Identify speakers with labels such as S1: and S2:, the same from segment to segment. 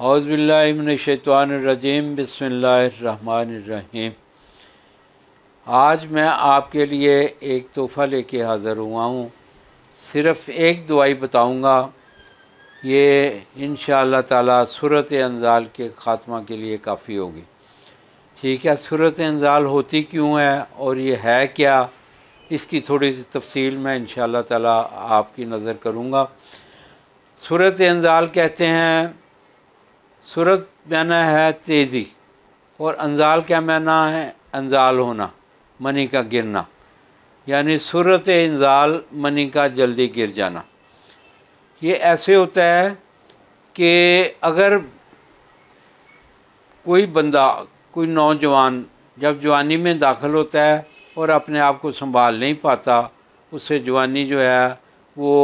S1: हौज़बिल्लिनशैतवानरजीम बसमीम आज मैं आपके लिए एक तोहफ़ा लेके हाज़िर हुआ हूँ सिर्फ़ एक दुआई बताऊँगा ये इन ताला सूरत अनजाल के ख़ात्मा के लिए काफ़ी होगी ठीक है सूरत अनजाल होती क्यों है और ये है क्या इसकी थोड़ी सी तफसील मैं इन ताला आपकी नज़र करूँगा सूरत अनजाल कहते हैं सूरत मैना है तेज़ी और अनजाल क्या मैना है अनजाल होना मनी का गिरना यानी सूरत इंजाल मनी का जल्दी गिर जाना ये ऐसे होता है कि अगर कोई बंदा कोई नौजवान जब जवानी में दाखिल होता है और अपने आप को संभाल नहीं पाता उससे जवानी जो है वो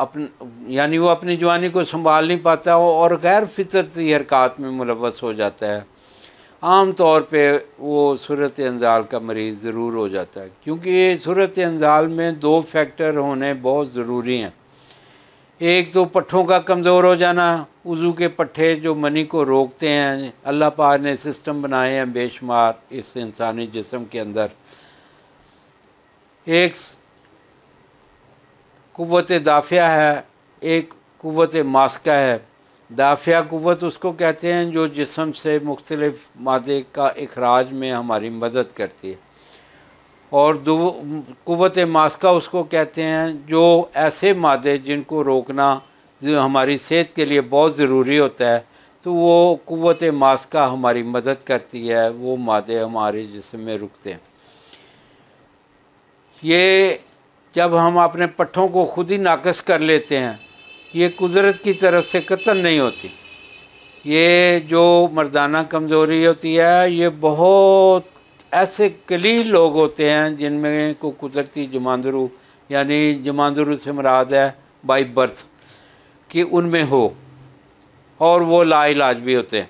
S1: अपन यानी वो अपनी जवानी को संभाल नहीं पाता हो और गैर फितरती हरकत में मुलवस हो जाता है आम तौर पे वो सूरत अंजाल का मरीज़ ज़रूर हो जाता है क्योंकि सूरत अंजाल में दो फैक्टर होने बहुत ज़रूरी हैं एक तो पट्ठों का कमज़ोर हो जाना वज़ू के पट्ठे जो मनी को रोकते हैं अल्लाह पार ने सिस्टम बनाए हैं बेशुमार इस इंसानी जिसम के अंदर एक कुत दाफिया है एक कुत मास्का है दाफिया कुत उसको कहते हैं जो जिसम से मुख्तलफ मादे का अखराज में हमारी मदद करती है और कुत मास्का उसको कहते हैं जो ऐसे मादे जिनको रोकना जो हमारी सेहत के लिए बहुत ज़रूरी होता है तो वो कुत मास्का हमारी मदद करती है वो मादे हमारे जिसम में रुकते हैं ये जब हम अपने पट्ठों को खुद ही नाकस कर लेते हैं ये कुदरत की तरफ से कतन नहीं होती ये जो मर्दाना कमज़ोरी होती है ये बहुत ऐसे कलील लोग होते हैं जिनमें को कुदरती जमांदरू यानी जमांदरू से मराद है बाई बर्थ कि उनमें हो और वो लाइलाज भी होते हैं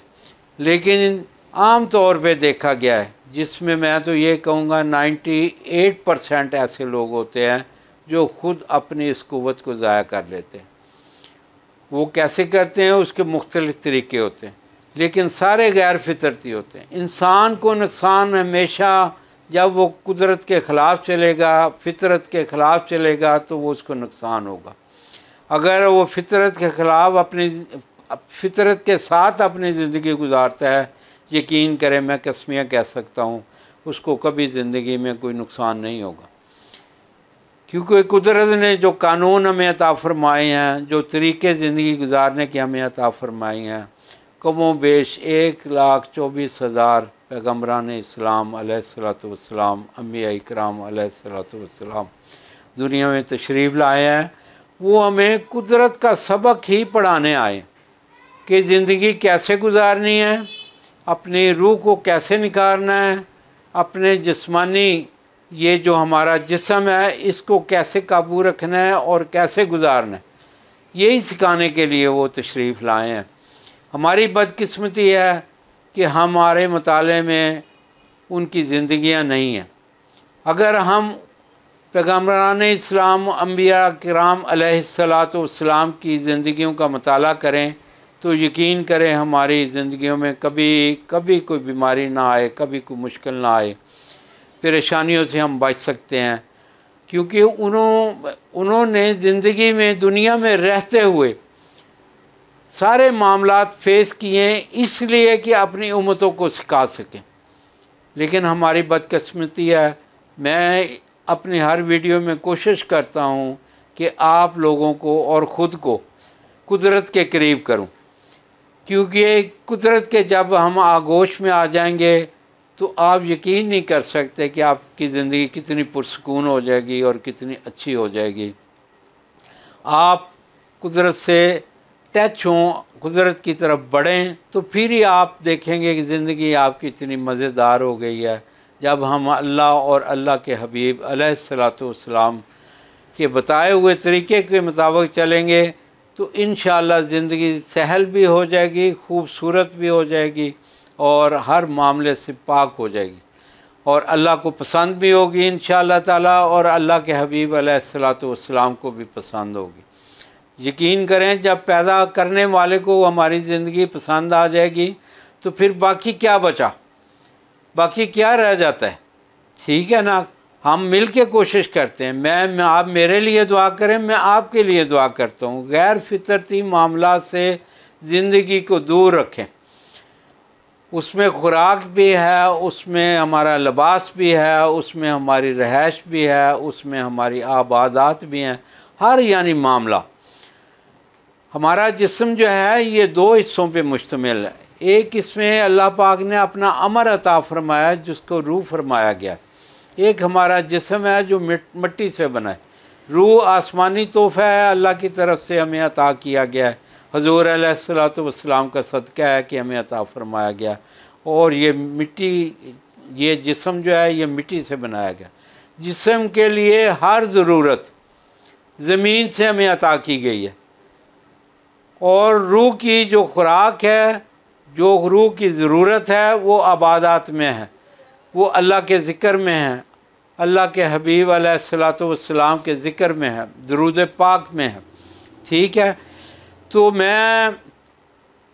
S1: लेकिन आम तौर पे देखा गया है जिसमें मैं तो ये कहूँगा 98 परसेंट ऐसे लोग होते हैं जो ख़ुद अपनी इस क़वत को ज़ाया कर लेते हैं वो कैसे करते हैं उसके मुख्तलिफ़ तरीके होते हैं लेकिन सारे गैर फितरती होते हैं इंसान को नुकसान हमेशा जब वो कुदरत के ख़िलाफ़ चलेगा फितरत के ख़िलाफ़ चलेगा तो वो उसको नुकसान होगा अगर वो फितरत के ख़िलाफ़ अपनी फितरत के साथ अपनी ज़िंदगी गुजारता है यकीन करें मैं कस्मियाँ कह सकता हूँ उसको कभी ज़िंदगी में कोई नुकसान नहीं होगा क्योंकि कुदरत ने जो कानून हमें अता फरमाए हैं जो तरीके ज़िंदगी गुजारने के हमें अता फरमाए हैं कमो बेश एक लाख चौबीस हज़ार पैगम्बरान इस्लाम सलाम अम्बिया कराम सलाम दुनिया में तशरीफ़ लाए हैं वो हमें कुदरत का सबक ही पढ़ाने आए कि ज़िंदगी कैसे गुजारनी है अपनी रूह को कैसे निकालना है अपने जिस्मानी ये जो हमारा जिसम है इसको कैसे काबू रखना है और कैसे गुजारना है यही सिखाने के लिए वो तशरीफ़ लाए हैं हमारी बदकिस्मती है कि हमारे मताले में उनकी ज़िंदियाँ नहीं हैं अगर हम पैगम्बरान इस्लाम अम्बिया कराम सलात की ज़िंदियों का मताल करें तो यकीन करें हमारी ज़िंदगियों में कभी कभी कोई बीमारी ना आए कभी कोई मुश्किल ना आए परेशानियों से हम बच सकते हैं क्योंकि उन्हों उन्होंने ज़िंदगी में दुनिया में रहते हुए सारे मामला फेस किए इसलिए कि अपनी उम्मतों को सिखा सकें लेकिन हमारी बदकस्मती है मैं अपनी हर वीडियो में कोशिश करता हूँ कि आप लोगों को और ख़ुद को कुदरत के करीब करूँ क्योंकि कुदरत के जब हम आगोश में आ जाएंगे तो आप यकीन नहीं कर सकते कि आपकी ज़िंदगी कितनी पुरसकून हो जाएगी और कितनी अच्छी हो जाएगी आप कुदरत से टच हों कुदरत की तरफ बढ़ें तो फिर ही आप देखेंगे कि ज़िंदगी आपकी इतनी मज़ेदार हो गई है जब हम अल्लाह और अल्लाह के हबीब सलाम के बताए हुए तरीके के मुताबिक चलेंगे तो इन ज़िंदगी सहल भी हो जाएगी खूबसूरत भी हो जाएगी और हर मामले से पाक हो जाएगी और अल्लाह को पसंद भी होगी इन ताला और अल्लाह के हबीब अलैहिस्सलाम को भी पसंद होगी यकीन करें जब पैदा करने वाले को हमारी ज़िंदगी पसंद आ जाएगी तो फिर बाकी क्या बचा बाकी क्या रह जाता है ठीक है ना हम मिल के कोशिश करते हैं मैं आप मेरे लिए दुआ करें मैं आपके लिए दुआ करता हूँ गैर फितरती मामला से ज़िंदगी को दूर रखें उसमें खुराक भी है उसमें हमारा लिबास भी है उसमें हमारी रहाइश भी है उसमें हमारी आबादात भी हैं हर यानी मामला हमारा जिसम जो है ये दो हिस्सों पे मुश्तमिल है एक इसमें अल्लाह पाक ने अपना अमर अता फरमाया जिसको रूह फरमाया गया है एक हमारा जिसम है जो मिट्टी से बना है रूह आसमानी तोहफ़ा है अल्लाह की तरफ से हमें अता किया गया है हजूर सलाम का सदका है कि हमें अता फरमाया गया और ये मिट्टी ये जिसम जो है ये मिट्टी से बनाया गया जिसम के लिए हर ज़रूरत ज़मीन से हमें अता की गई है और रूह की जो खुराक है जो रूह की ज़रूरत है वो आबादात में है वो अल्लाह के ज़िक्र में है अल्लाह के हबीब सलातम के ज़िक्र में है दरूद पाक में है ठीक है तो मैं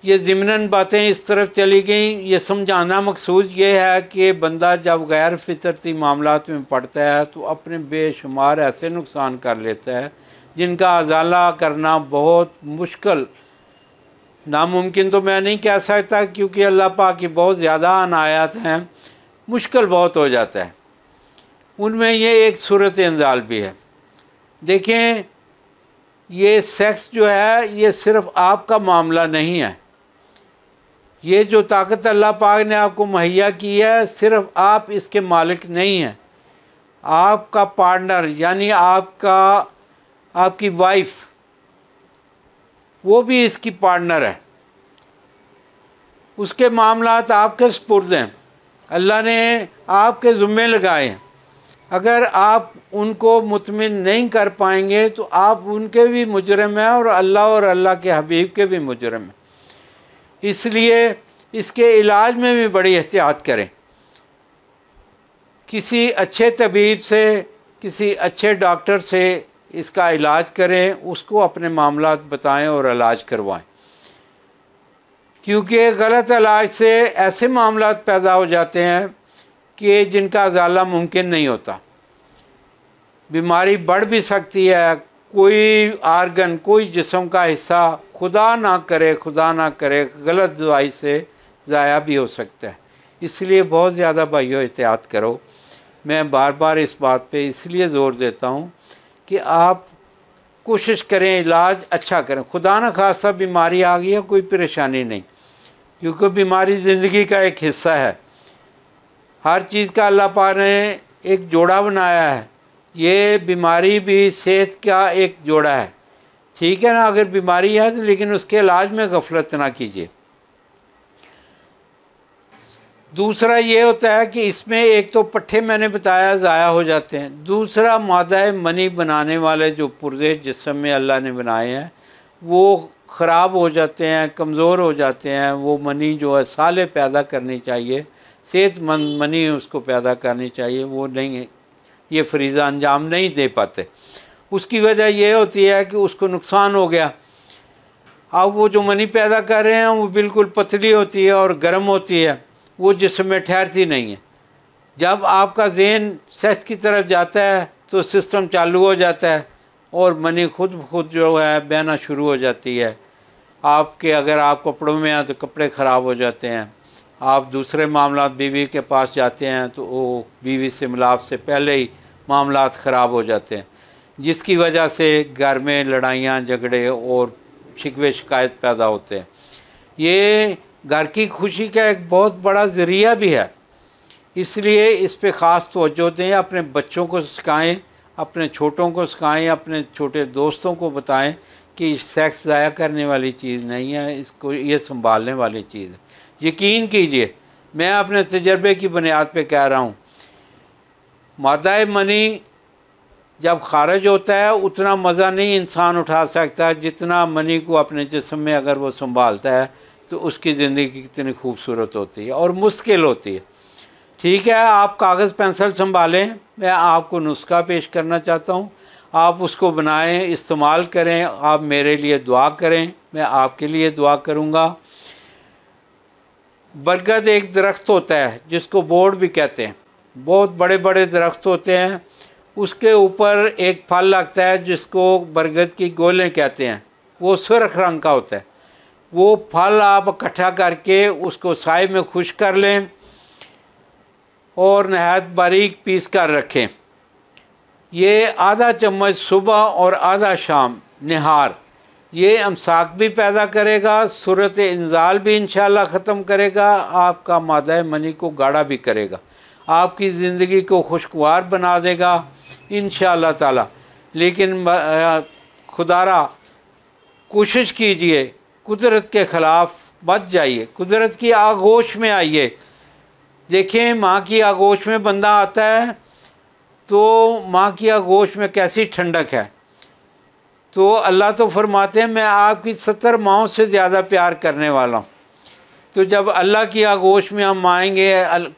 S1: ये ज़िमनन बातें इस तरफ चली गई ये समझाना मकसूद ये है कि बंदा जब गैर फितरती मामला में पड़ता है तो अपने बेशुमार ऐसे नुकसान कर लेता है जिनका अजाला करना बहुत मुश्किल नामुमकिन तो मैं नहीं कह सकता क्योंकि अल्लाह पाक की बहुत ज़्यादा अनायात हैं मुश्किल बहुत हो जाता है उनमें ये एक सूरत अंजाल भी है देखें ये सेक्स जो है ये सिर्फ आपका मामला नहीं है ये जो ताकत अल्लाह पाक ने आपको मुहैया की है सिर्फ आप इसके मालिक नहीं हैं आपका पार्टनर यानी आपका आपकी वाइफ वो भी इसकी पार्टनर है उसके मामला आपके सपुर्द हैं अल्लाह ने आपके ज़ुम्मे लगाए हैं अगर आप उनको मुतमिन नहीं कर पाएंगे तो आप उनके भी मुजरम हैं और अल्लाह और अल्लाह के हबीब के भी मुजरम हैं इसलिए इसके इलाज में भी बड़ी एहतियात करें किसी अच्छे तबीब से किसी अच्छे डॉक्टर से इसका इलाज करें उसको अपने मामला बताएं और इलाज करवाएं क्योंकि गलत इलाज से ऐसे मामला पैदा हो जाते हैं कि जिनका अजाला मुमकिन नहीं होता बीमारी बढ़ भी सकती है कोई आर्गन कोई जिसम का हिस्सा खुदा ना करे खुदा ना करे गलत दवाई से ज़ाया भी हो सकता है इसलिए बहुत ज़्यादा भाइयों एहतियात करो मैं बार बार इस बात पे इसलिए ज़ोर देता हूँ कि आप कोशिश करें इलाज अच्छा करें खुदा न खासा बीमारी आ गई है कोई परेशानी नहीं क्योंकि बीमारी ज़िंदगी का एक हिस्सा है हर चीज़ का अल्लाह पा ने एक जोड़ा बनाया है ये बीमारी भी सेहत का एक जोड़ा है ठीक है ना अगर बीमारी है तो लेकिन उसके इलाज में गफलत ना कीजिए दूसरा ये होता है कि इसमें एक तो पट्ठे मैंने बताया ज़ाया हो जाते हैं दूसरा मादा मनी बनाने वाले जो पुरजे जिसम में अल्लाह ने बनाए हैं वो ख़राब हो जाते हैं कमज़ोर हो जाते हैं वो मनी जो है साले पैदा करनी चाहिए सेहतमंद मनी उसको पैदा करनी चाहिए वो नहीं है ये फरीज़ा अंजाम नहीं दे पाते उसकी वजह यह होती है कि उसको नुकसान हो गया अब वो जो मनी पैदा कर रहे हैं वो बिल्कुल पतली होती है और गर्म होती है वो जिसम में ठहरती नहीं है जब आपका जेन सेहत की तरफ जाता है तो सिस्टम चालू हो जाता है और मनी खुद खुद जो है बहना शुरू हो जाती है आपके अगर आप कपड़ों में हैं तो कपड़े ख़राब हो जाते हैं आप दूसरे मामला बीवी के पास जाते हैं तो वो बीवी से मिलाप से पहले ही मामला ख़राब हो जाते हैं जिसकी वजह से घर में लड़ाइयाँ झगड़े और शिकवे शिकायत पैदा होते हैं ये घर की खुशी का एक बहुत बड़ा ज़रिया भी है इसलिए इस पर ख़ास तोज्जो दें अपने बच्चों को सिखाएं अपने छोटों को सिखाएं अपने छोटे दोस्तों को बताएं कि सेक्स ज़ाया करने वाली चीज़ नहीं है इसको ये संभालने वाली चीज़ है यकीन कीजिए मैं अपने तजर्बे की बुनियाद पे कह रहा हूँ मादा मनी जब खारज होता है उतना मज़ा नहीं इंसान उठा सकता जितना मनी को अपने जिसम में अगर वो संभालता है तो उसकी ज़िंदगी कितनी खूबसूरत होती है और मुश्किल होती है ठीक है आप कागज़ पेंसिल संभालें मैं आपको नुस्खा पेश करना चाहता हूँ आप उसको बनाएं इस्तेमाल करें आप मेरे लिए दुआ करें मैं आपके लिए दुआ करूँगा बरगद एक दरख्त होता है जिसको बोर्ड भी कहते हैं बहुत बड़े बड़े दरख्त होते हैं उसके ऊपर एक फल लगता है जिसको बरगद की गोलें कहते हैं वो सुरख रंग का होता है वो फल आप इकट्ठा करके उसको साय में खुश कर लें और नहायत बारीक पीस कर रखें ये आधा चम्मच सुबह और आधा शाम निहार ये अमसाक भी पैदा करेगा सूरत इंजाल भी इन ख़त्म करेगा आपका मादा मनी को गाढ़ा भी करेगा आपकी ज़िंदगी को खुशगवार बना देगा इन ताला लेकिन खुदारा कोशिश कीजिए कुदरत के ख़िलाफ़ बच जाइए कुदरत की आगोश में आइए देखें माँ की आगोश में बंदा आता है तो माँ की आगोश में कैसी ठंडक है तो अल्लाह तो फरमाते हैं मैं आपकी सत्तर माओ से ज़्यादा प्यार करने वाला हूँ तो जब अल्लाह की आगोश में हम आएंगे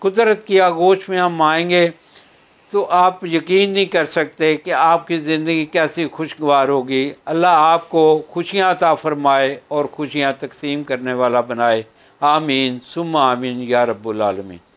S1: कुदरत की आगोश में हम आएंगे तो आप यकीन नहीं कर सकते कि आपकी ज़िंदगी कैसी खुशगवार होगी अल्लाह आपको खुशियाँ ता फ़रमाए और खुशियाँ तकसीम करने वाला बनाए आमीन सुम आमीन या रब्बुल आलमीन